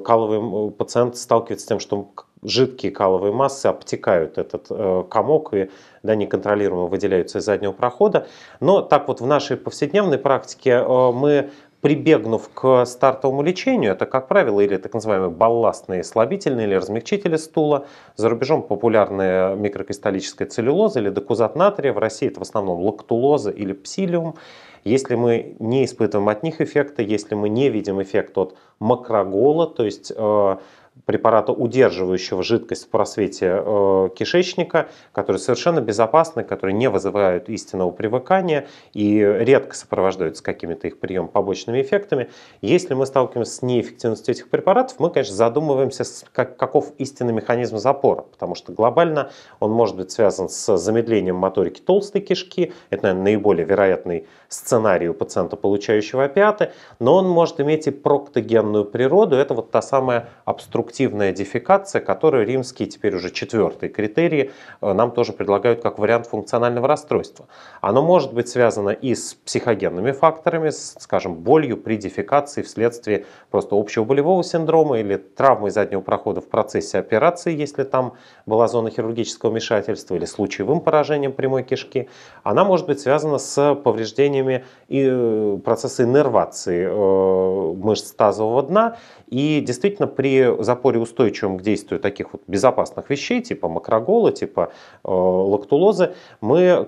Speaker 2: каловый э, пациент сталкивается с тем, что жидкие каловые массы обтекают этот э, комок и да, неконтролируемо выделяются из заднего прохода. Но так вот в нашей повседневной практике э, мы прибегнув к стартовому лечению, это, как правило, или так называемые балластные слабительные или размягчители стула. За рубежом популярная микрокристаллическая целлюлоза или докузат натрия. В России это в основном лактулоза или псилиум. Если мы не испытываем от них эффекта, если мы не видим эффект от макрогола, то есть э, препарата, удерживающего жидкость в просвете э, кишечника, которые совершенно безопасны, которые не вызывают истинного привыкания и редко сопровождаются какими-то их прием побочными эффектами. Если мы сталкиваемся с неэффективностью этих препаратов, мы, конечно, задумываемся, как, каков истинный механизм запора, потому что глобально он может быть связан с замедлением моторики толстой кишки, это, наверное, наиболее вероятный сценарию пациента, получающего опиаты, но он может иметь и проктогенную природу. Это вот та самая обструктивная дефекация, которую римские, теперь уже четвертые критерии, э, нам тоже предлагают как вариант функционального расстройства. Оно может быть связано и с психогенными факторами, с, скажем, болью при дефекации вследствие просто общего болевого синдрома или травмы заднего прохода в процессе операции, если там была зона хирургического вмешательства, или случаевым поражением прямой кишки. Она может быть связана с повреждением движениями и э, процессы иннервации э, мышц тазового дна. И действительно при запоре устойчивом к действию таких вот безопасных вещей, типа макрогола, типа э, лактулозы, мы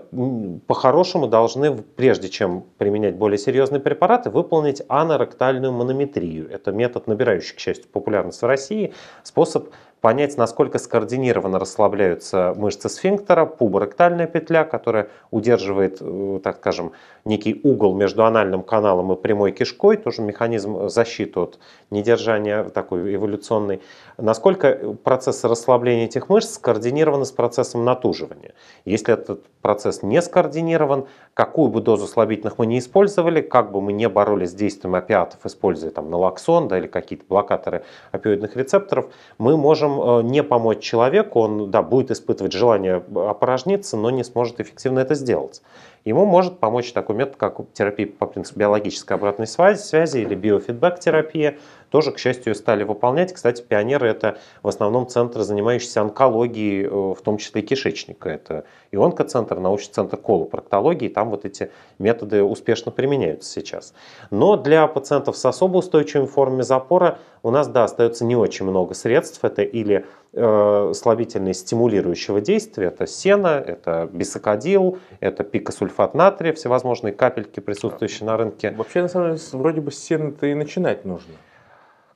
Speaker 2: по-хорошему должны, прежде чем применять более серьезные препараты, выполнить аноректальную манометрию. Это метод, набирающий, к счастью, популярность в России, способ понять, насколько скоординированно расслабляются мышцы сфинктера, пуборектальная петля, которая удерживает, э, так скажем, некий угол между анальным каналом и прямой кишкой, тоже механизм защиты от недержания такой эволюционный. Насколько процессы расслабления этих мышц скоординированы с процессом натуживания? Если этот процесс не скоординирован, какую бы дозу слабительных мы не использовали, как бы мы не боролись с действием опиатов, используя там налоксон да, или какие-то блокаторы опиоидных рецепторов, мы можем этом э, не помочь человеку, он да, будет испытывать желание э, опорожниться, но не сможет эффективно это сделать. Ему может помочь такой метод, как терапия по принципу биологической обратной связи, связи или биофидбэк-терапия, тоже, к счастью, стали выполнять. Кстати, пионеры – это в основном центры, занимающиеся онкологией, э, в том числе кишечника. Это и онкоцентр, научный центр колопроктологии, там вот эти методы успешно применяются сейчас. Но для пациентов с особо устойчивыми формами запора у нас, да, остается не очень много средств. Это или э, слабительные стимулирующего действия, это сена, это бисокодил, это пикосульфат натрия, всевозможные капельки, присутствующие на рынке. Вообще, на самом деле, вроде бы с сена-то и начинать нужно.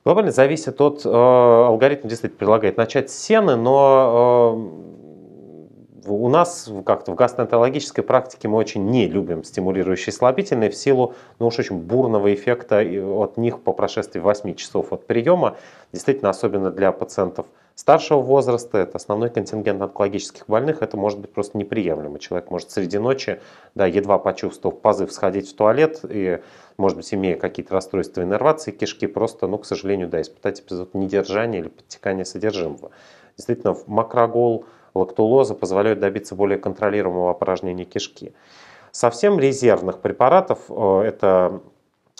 Speaker 2: Глобально зависит от э, алгоритма, действительно предлагает начать с сены, но э, у нас как-то в гастроэнтерологической практике мы очень не любим стимулирующие слабительные в силу, ну уж очень бурного эффекта от них по прошествии 8 часов от приема, действительно особенно для пациентов – старшего возраста, это основной контингент онкологических больных, это может быть просто неприемлемо. Человек может среди ночи, да, едва почувствовав позыв, сходить в туалет и, может быть, имея какие-то расстройства иннервации кишки, просто, ну, к сожалению, да, испытать эпизод недержания или подтекания содержимого. Действительно, макрогол, лактулоза позволяют добиться более контролируемого опорожнения кишки. Совсем резервных препаратов, э, это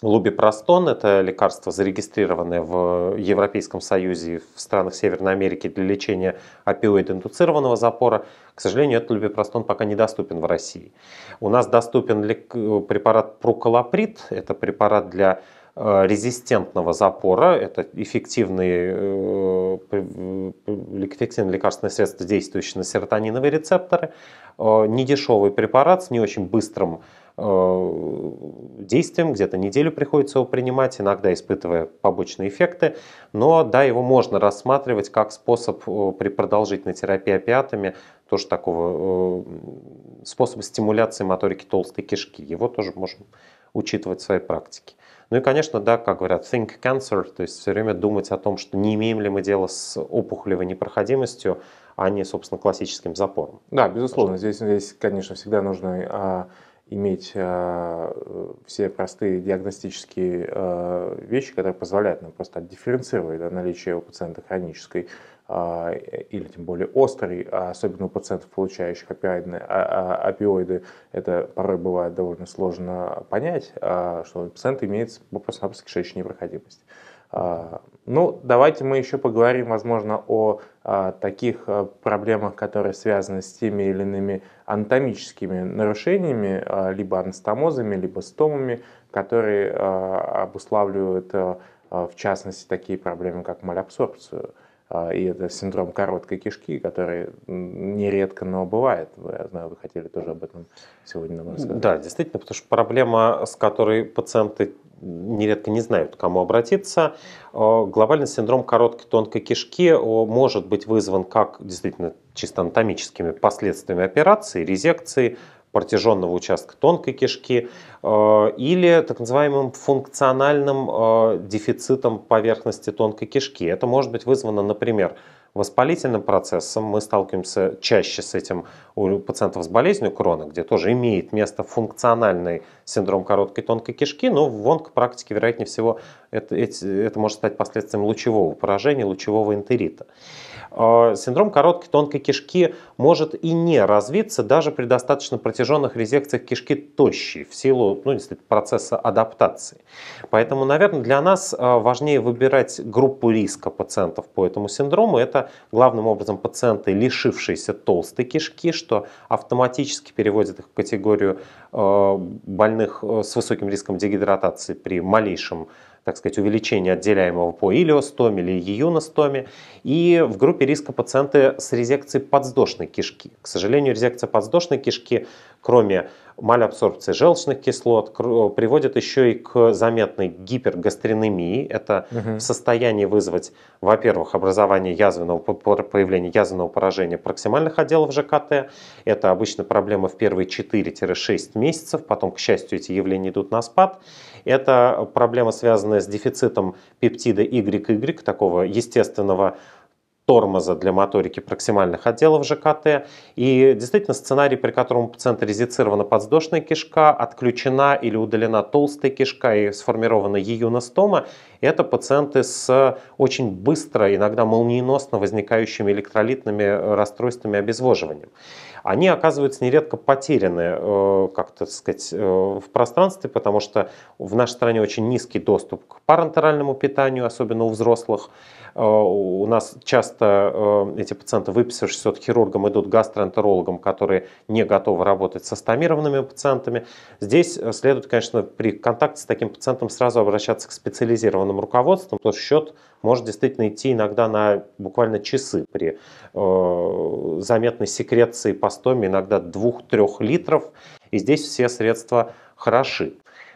Speaker 2: Лубипростон – это лекарство, зарегистрированное в Европейском Союзе в странах Северной Америки для лечения опиоид-индуцированного запора. К сожалению, этот лубипростон пока недоступен в России. У нас доступен препарат пруколоприд. Это препарат для э, резистентного запора. Это эффективные, э, э, лекарственное средство, действующее на серотониновые рецепторы. Недешевый препарат с не очень быстрым Э, действием, где-то неделю приходится его принимать, иногда испытывая побочные эффекты, но да, его можно рассматривать как способ э, при продолжительной терапии опиатами, тоже такого э, способа стимуляции моторики толстой кишки, его тоже можем учитывать в своей практике. Ну и, конечно, да, как говорят, think cancer, то есть все время думать о том, что не имеем ли мы дело с опухолевой непроходимостью, а не, собственно, классическим запором.
Speaker 1: Да, безусловно, здесь, здесь, конечно, всегда нужно а, иметь э, все простые диагностические э, вещи, которые позволяют нам просто дифференцировать наличие у пациента хронической э, или тем более острый, а особенно у пациентов, получающих опиоидные, а, а, опиоиды, это порой бывает довольно сложно понять, что пациент имеет имеется просто-напросто кишечная непроходимость. А, ну, давайте мы еще поговорим, возможно, о а, таких а, проблемах, которые связаны с теми или иными анатомическими нарушениями, либо анастомозами, либо стомами, которые обуславливают, в частности, такие проблемы, как малябсорбцию. И это синдром короткой кишки, который нередко, но
Speaker 2: бывает. Я знаю, вы хотели тоже об этом сегодня нам рассказать. Да, действительно, потому что проблема, с которой пациенты нередко не знают, к кому обратиться. Э, глобальный синдром короткой тонкой кишки э, может быть вызван как действительно чисто анатомическими последствиями операции, резекции, протяженного участка тонкой кишки э, или так называемым функциональным дефицитом поверхности тонкой кишки. Это может быть вызвано, например, воспалительным процессом. Мы сталкиваемся чаще с этим у пациентов с болезнью крона, где тоже имеет место функциональный синдром короткой тонкой кишки, но ну, в онкопрактике, вероятнее всего, это, это, это может стать последствием лучевого поражения, лучевого интерита. А, синдром короткой тонкой кишки может и не развиться даже при достаточно протяженных резекциях кишки тощей в силу ну, процесса адаптации. Поэтому, наверное, для нас а, важнее выбирать группу риска пациентов по этому синдрому. Это главным образом пациенты, лишившиеся толстой кишки, что автоматически переводит их в категорию а, больных э, с высоким риском дегидратации при малейшем так сказать, увеличение отделяемого по илиостоме или июностоме. И в группе риска пациенты с резекцией подвздошной кишки. К сожалению, резекция подвздошной кишки кроме малеабсорбции желчных кислот, э, приводит еще и к заметной гипергастринемии. Это угу. в состоянии вызвать, во-первых, образование язвенного, появление язвенного поражения проксимальных отделов ЖКТ. Это обычно проблема в первые 4-6 месяцев, потом, к счастью, эти явления идут на спад. Это проблема, связанная с дефицитом пептида YY, такого естественного тормоза для моторики проксимальных отделов ЖКТ. И действительно сценарий, при котором у пациента резицирована подвздошная кишка, отключена или удалена толстая кишка и сформирована еюностома, это пациенты с очень быстро, иногда молниеносно возникающими электролитными э, расстройствами обезвоживания. Они оказываются нередко потеряны, э, как-то сказать, э, в пространстве, потому что в нашей стране очень низкий доступ к парентеральному питанию, особенно у взрослых. Э, у нас часто э, эти пациенты, выписавшись от хирургом, идут к гастроэнтерологам, которые не готовы работать с астомированными пациентами. Здесь э, следует, конечно, при контакте с таким пациентом сразу обращаться к специализированным руководствам, потому что счет может действительно идти иногда на буквально часы при заметной секреции по стоме иногда 2-3 литров. И здесь все средства хороши.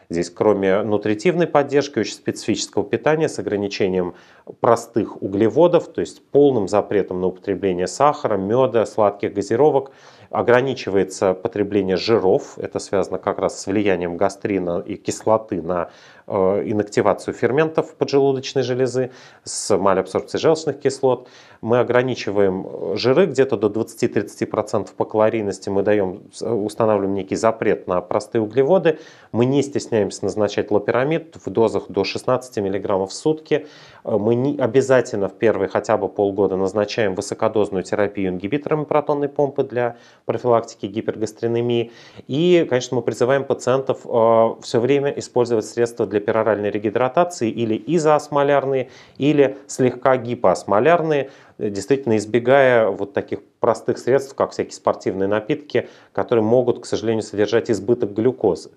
Speaker 2: Здесь кроме нутритивной поддержки, очень специфического питания с ограничением простых углеводов, то есть полным запретом на употребление сахара, меда, сладких газировок. Ограничивается потребление жиров, это связано как раз с влиянием гастрина и кислоты на э, инактивацию ферментов поджелудочной железы, с малеабсорбцией желчных кислот. Мы ограничиваем э, жиры где-то до 20-30% по калорийности, мы даем, э, устанавливаем некий запрет на простые углеводы. Мы не стесняемся назначать лапирамид в дозах до 16 мг в сутки. Мы мы не обязательно в первые хотя бы полгода назначаем высокодозную терапию ингибиторами протонной помпы для профилактики гипергастринемии. И, конечно, мы призываем пациентов э, все время использовать средства для пероральной регидратации или изоосмолярные, или слегка гипоосмолярные, Э, действительно избегая вот таких простых средств, как всякие спортивные напитки, которые могут, к сожалению, содержать избыток глюкозы.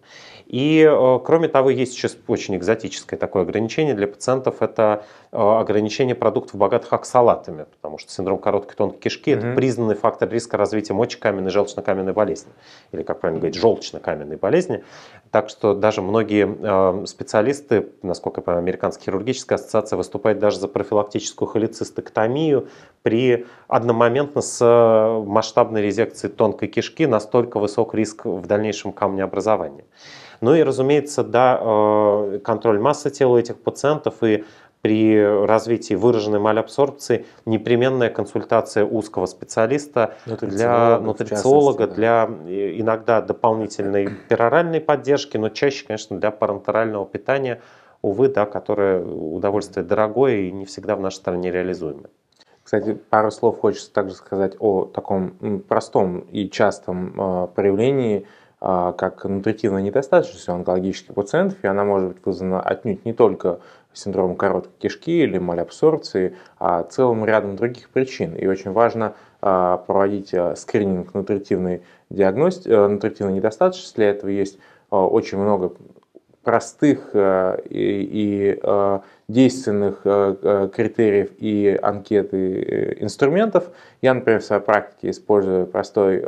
Speaker 2: И, э, кроме того, есть еще очень экзотическое такое ограничение для пациентов – это э, ограничение продуктов, богатых оксалатами, потому что синдром короткой тонкой кишки mm – это признанный фактор риска развития мочекаменной и желчно-каменной болезни, или, как правильно говорить, желчно-каменной болезни. Так что даже многие специалисты, насколько я понимаю, Американская хирургическая ассоциация выступает даже за профилактическую холецистектомию, при одномоментно с э, масштабной резекцией тонкой кишки настолько высок риск в дальнейшем камнеобразования. Ну и, разумеется, да, э, контроль массы тела этих пациентов и при развитии выраженной малябсорбции непременная консультация узкого специалиста для нутрициолога, да. для иногда дополнительной пероральной поддержки, но чаще, конечно, для парентерального питания, увы, да, которое удовольствие дорогое и не всегда в нашей стране реализуемое.
Speaker 1: Кстати, пару слов хочется также сказать о таком простом и частом а, проявлении, а, как нутритивная недостаточность у онкологических пациентов, и она может быть вызвана отнюдь не только синдромом короткой кишки или малябсорбции, а целым рядом других причин. И очень важно а, проводить скрининг нутритивной диагности, э, нутритивной недостаточности. Для этого есть очень много простых э, и, и э, действенных э, э, критериев и анкеты э, инструментов. Я, например, в своей практике использую простой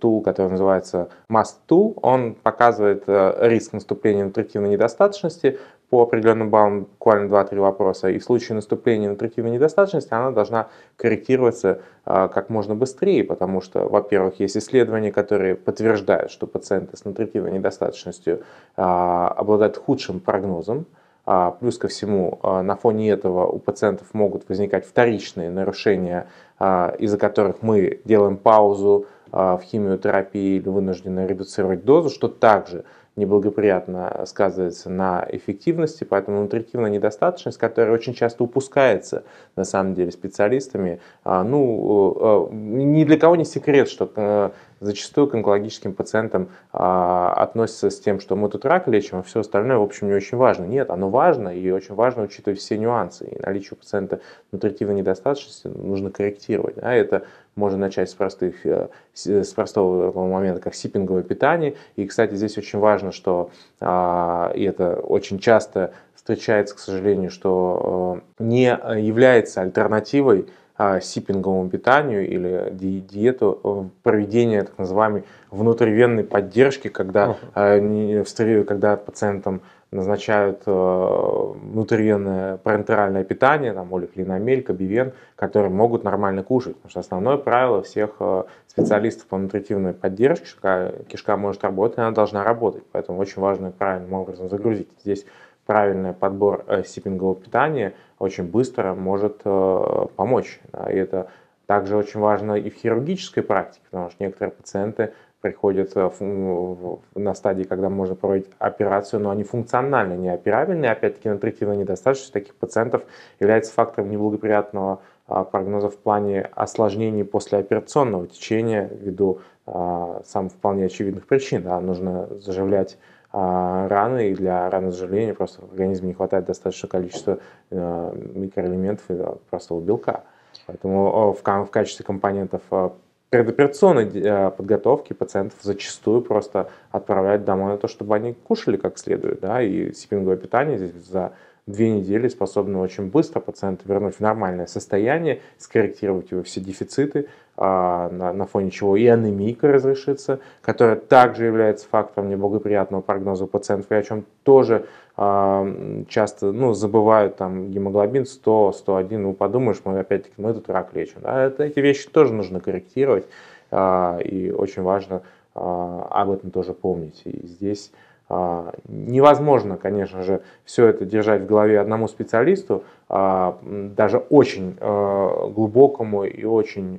Speaker 1: тул, который называется Must Tool. Он показывает риск наступления нутритивной недостаточности по определенным баллам буквально 2-3 вопроса. И в случае наступления нутритивной недостаточности она должна корректироваться как можно быстрее, потому что, во-первых, есть исследования, которые подтверждают, что пациенты с нутритивной недостаточностью обладают худшим прогнозом, а, плюс ко всему, а, на фоне этого у пациентов могут возникать вторичные нарушения, а, из-за которых мы делаем паузу в химиотерапии или вынуждены редуцировать дозу, что также неблагоприятно сказывается на эффективности, поэтому нутритивная недостаточность, которая очень часто упускается на самом деле специалистами, ну, э, э, ни для кого не секрет, что э, зачастую к онкологическим пациентам а, относятся с тем, что мы тут рак лечим, а все остальное, в общем, не очень важно. Нет, оно важно, и очень важно учитывать все нюансы. И наличие у пациента нутритивной недостаточности нужно корректировать. А это можно начать с, простых, э, э, с простого момента, как сиппинговое питание. И, кстати, здесь очень важно, что, а, и это очень часто встречается, к сожалению, что а, не является альтернативой а, сиппинговому питанию или ди диету, э, проведение так называемой внутривенной поддержки, когда, uh-huh. когда пациентам назначают э, внутривенное парентеральное питание, там, олифлиномель, кабивен, которые могут нормально кушать. Потому что основное правило всех э, специалистов по нутритивной поддержке, кишка, кишка может работать, она должна работать. Поэтому очень важно правильным образом загрузить. Здесь правильный подбор э, сиппингового питания очень быстро может э, помочь. И это также очень важно и в хирургической практике, потому что некоторые пациенты приходят э, на стадии, когда можно проводить операцию, но они функционально неоперабельны. Опять-таки, нутритивная недостаточность таких пациентов является фактором неблагоприятного прогноза в плане осложнений послеоперационного течения ввиду сам вполне очевидных причин. Да, нужно заживлять а, раны, и для ранозаживления просто в организме не хватает достаточного количества э, микроэлементов и простого белка. Поэтому в качестве компонентов э, предоперационной э, подготовки пациентов зачастую просто отправляют домой на то, чтобы они кушали как следует, да, и сипинговое питание здесь за две недели способны очень быстро пациента вернуть в нормальное состояние, скорректировать его все дефициты, а, на, на фоне чего и анемийка разрешится, которая также является фактором неблагоприятного прогноза у пациентов, и о чем тоже а, часто ну, забывают, там, гемоглобин 100, 101, ну, подумаешь, мы опять-таки, мы тут рак лечим. Да? Это, эти вещи тоже нужно корректировать, а, и очень важно об этом тоже помнить. И здесь а, невозможно, конечно же, все это держать в голове одному специалисту, а, даже очень а, глубокому и очень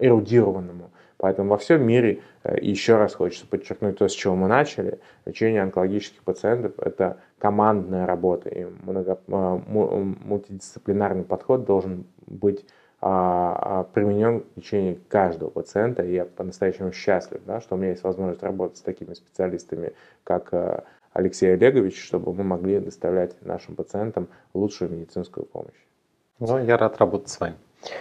Speaker 1: эрудированному. Поэтому во всем мире, э, еще раз хочется подчеркнуть то, с чего мы начали, лечение онкологических пациентов – это командная работа, и много, мультидисциплинарный подход должен быть а, а, применен в течение каждого пациента. И я по-настоящему счастлив, да, что у меня есть возможность работать с такими специалистами, как э, Алексей Олегович, чтобы мы могли доставлять нашим пациентам лучшую медицинскую помощь.
Speaker 2: Ну, я рад работать с вами.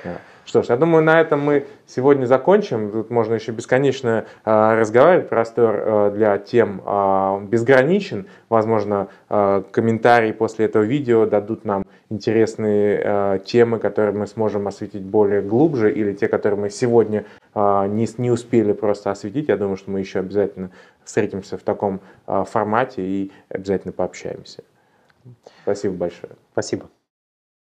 Speaker 1: Да. Что ж, я думаю, на этом мы сегодня закончим. Тут можно еще бесконечно э, разговаривать. Простор э, для тем э, безграничен. Возможно, э, комментарии после этого видео дадут нам интересные э, темы, которые мы сможем осветить более глубже, или те, которые мы сегодня э, не, не успели просто осветить. Я думаю, что мы еще обязательно встретимся в таком э, формате и обязательно пообщаемся. Спасибо большое. Спасибо.